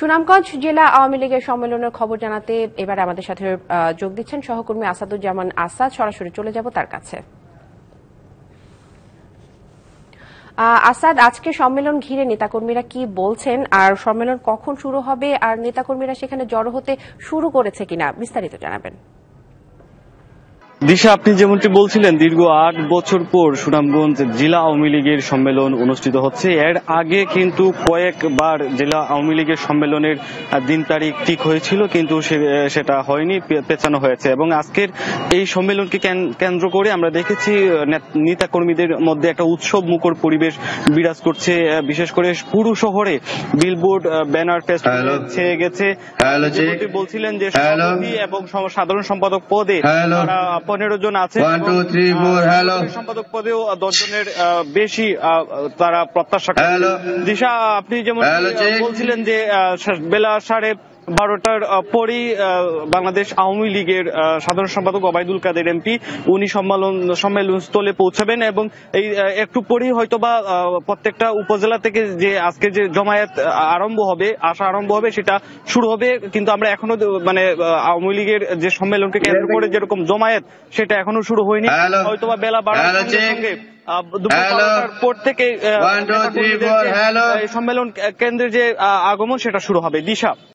সুনামগঞ্জ জেলা আওয়ামী লীগের সম্মেলনের খবর জানাতে এবার আমাদের সাথে যোগ দিচ্ছেন সহকর্মী আসাদুজ্জামান আসাদ সরাসরি চলে যাব তার কাছে আসাদ আজকে সম্মেলন ঘিরে নেতাকর্মীরা কি বলছেন আর সম্মেলন কখন শুরু হবে আর নেতাকর্মীরা সেখানে জড়ো হতে শুরু করেছে কিনা বিস্তারিত জানাবেন দিশা আপনি যেমনটি বলছিলেন দীর্ঘ আট বছর পর সুনামগঞ্জ জেলা আওয়ামী লীগের সম্মেলন অনুষ্ঠিত হচ্ছে এর আগে কিন্তু কয়েকবার জেলা আওয়ামী লীগের সম্মেলনের দিন তারিখ ঠিক হয়েছিল কিন্তু সেটা হয়নি পেছানো হয়েছে এবং আজকের এই সম্মেলনকে কেন্দ্র করে আমরা দেখেছি নেতা কর্মীদের মধ্যে একটা উৎসব মুখর পরিবেশ বিরাজ করছে বিশেষ করে পুরু শহরে বিলবোর্ড ব্যানার ফেস্ট ছেয়ে গেছে বলছিলেন যে এবং সাধারণ সম্পাদক পদে তারা পনেরো জন আছে সম্পাদক পদেও দশ জনের বেশি তারা প্রত্যাশা দিশা আপনি যেমন বলছিলেন যে বেলা সাড়ে বারোটার পরে বাংলাদেশ আওয়ামী লীগের সাধারণ সম্পাদক অবায়দুল কাদের এমপি উনি সম্মেলন সম্মেলনস্থলে পৌঁছাবেন এবং এই একটু পরেই হয়তোবা প্রত্যেকটা উপজেলা থেকে যে আজকে যে জমায়েত আরম্ভ হবে আসা আরম্ভ হবে সেটা শুরু হবে কিন্তু আমরা এখনো মানে আওয়ামী লীগের যে সম্মেলনকে কেন্দ্র করে যেরকম জমায়েত সেটা এখনো শুরু হয়নি হয়তোবা বেলা বাড়ার সঙ্গে পর থেকে সম্মেলন কেন্দ্রের যে আগমন সেটা শুরু হবে দিশা